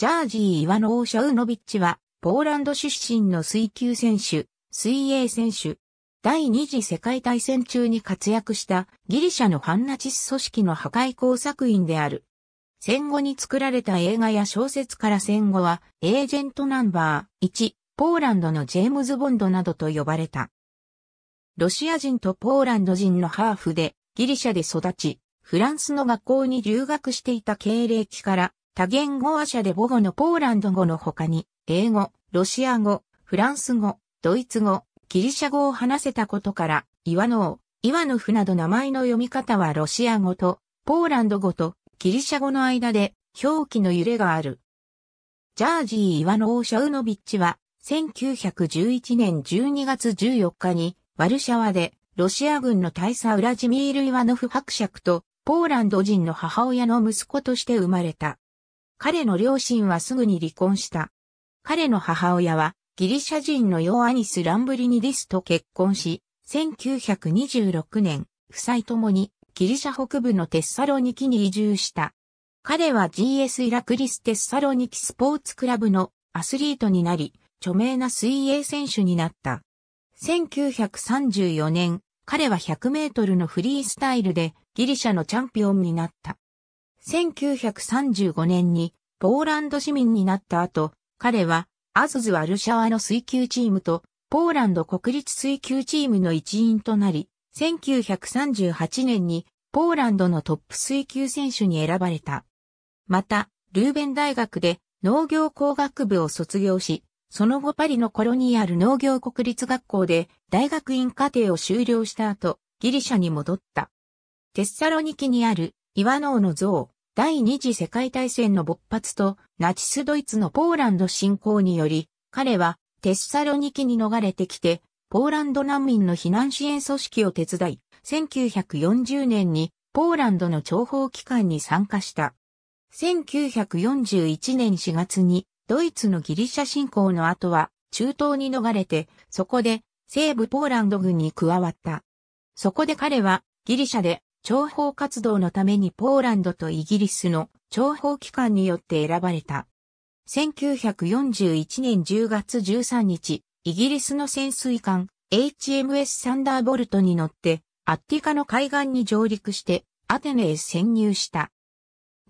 ジャージー・イワノー・シャウノビッチは、ポーランド出身の水球選手、水泳選手。第二次世界大戦中に活躍したギリシャのンナチス組織の破壊工作員である。戦後に作られた映画や小説から戦後は、エージェントナンバー1、ポーランドのジェームズ・ボンドなどと呼ばれた。ロシア人とポーランド人のハーフで、ギリシャで育ち、フランスの学校に留学していた経歴から、多言語話者で母語のポーランド語の他に、英語、ロシア語、フランス語、ドイツ語、ギリシャ語を話せたことから、イワノー、イワノフなど名前の読み方はロシア語と、ポーランド語と、ギリシャ語の間で、表記の揺れがある。ジャージー・イワノー・シャウノビッチは、1911年12月14日に、ワルシャワで、ロシア軍の大佐ウラジミール・イワノフ伯爵と、ポーランド人の母親の息子として生まれた。彼の両親はすぐに離婚した。彼の母親はギリシャ人のヨアニス・ランブリニディスと結婚し、1926年、夫妻ともにギリシャ北部のテッサロニキに移住した。彼は GS イラクリステッサロニキスポーツクラブのアスリートになり、著名な水泳選手になった。1934年、彼は100メートルのフリースタイルでギリシャのチャンピオンになった。1935年にポーランド市民になった後、彼はアズズ・ワルシャワの水球チームとポーランド国立水球チームの一員となり、1938年にポーランドのトップ水球選手に選ばれた。また、ルーベン大学で農業工学部を卒業し、その後パリのコロニアル農業国立学校で大学院課程を修了した後、ギリシャに戻った。テッサロニキにある岩能の像、第二次世界大戦の勃発とナチスドイツのポーランド侵攻により、彼はテッサロニキに逃れてきて、ポーランド難民の避難支援組織を手伝い、1940年にポーランドの諜報機関に参加した。1941年4月にドイツのギリシャ侵攻の後は中東に逃れて、そこで西部ポーランド軍に加わった。そこで彼はギリシャで諜報活動のためにポーランドとイギリスの諜報機関によって選ばれた。1941年10月13日、イギリスの潜水艦 HMS サンダーボルトに乗ってアッティカの海岸に上陸してアテネへ潜入した。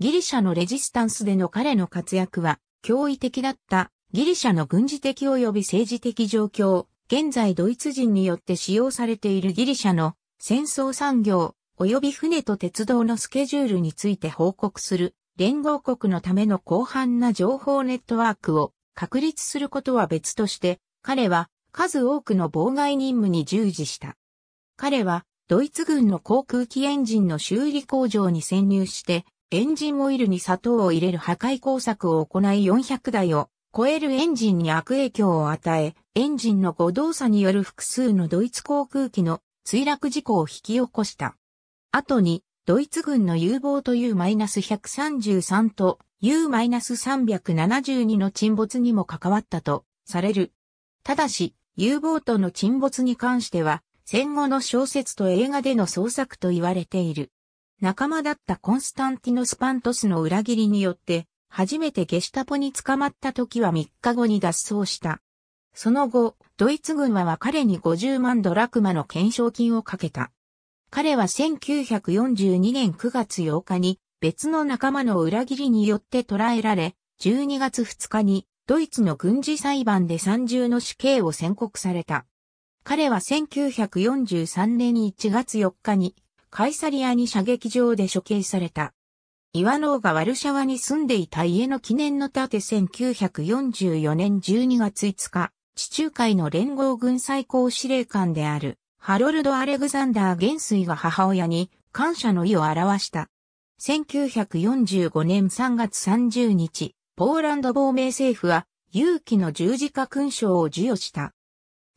ギリシャのレジスタンスでの彼の活躍は驚異的だったギリシャの軍事的及び政治的状況、現在ドイツ人によって使用されているギリシャの戦争産業、及び船と鉄道のスケジュールについて報告する、連合国のための広範な情報ネットワークを確立することは別として、彼は数多くの妨害任務に従事した。彼はドイツ軍の航空機エンジンの修理工場に潜入して、エンジンオイルに砂糖を入れる破壊工作を行い400台を超えるエンジンに悪影響を与え、エンジンの誤動作による複数のドイツ航空機の墜落事故を引き起こした。後に、ドイツ軍の U ボート U-133 と U-372 の沈没にも関わったとされる。ただし、U ボートの沈没に関しては、戦後の小説と映画での創作と言われている。仲間だったコンスタンティノスパントスの裏切りによって、初めてゲシュタポに捕まった時は3日後に脱走した。その後、ドイツ軍は別れに50万ドラクマの懸賞金をかけた。彼は1942年9月8日に別の仲間の裏切りによって捕らえられ、12月2日にドイツの軍事裁判で三重の死刑を宣告された。彼は1943年1月4日にカイサリアに射撃場で処刑された。イワノーがワルシャワに住んでいた家の記念の盾1944年12月5日、地中海の連合軍最高司令官であるハロルド・アレグザンダー元帥が母親に感謝の意を表した。1945年3月30日、ポーランド亡命政府は勇気の十字架勲章を授与した。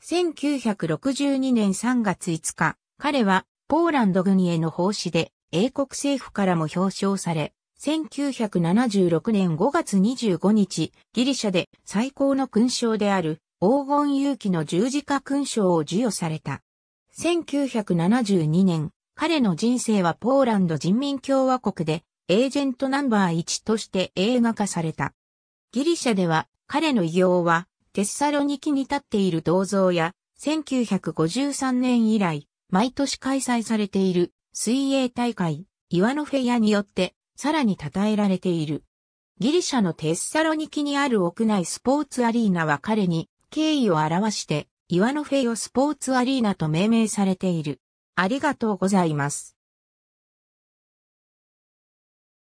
1962年3月5日、彼はポーランド軍への奉仕で英国政府からも表彰され、1976年5月25日、ギリシャで最高の勲章である黄金勇気の十字架勲章を授与された。1972年、彼の人生はポーランド人民共和国でエージェントナンバー1として映画化された。ギリシャでは彼の異業はテッサロニキに立っている銅像や1953年以来毎年開催されている水泳大会イワノフェヤによってさらに称えられている。ギリシャのテッサロニキにある屋内スポーツアリーナは彼に敬意を表して岩のフェイをスポーツアリーナと命名されている。ありがとうございます。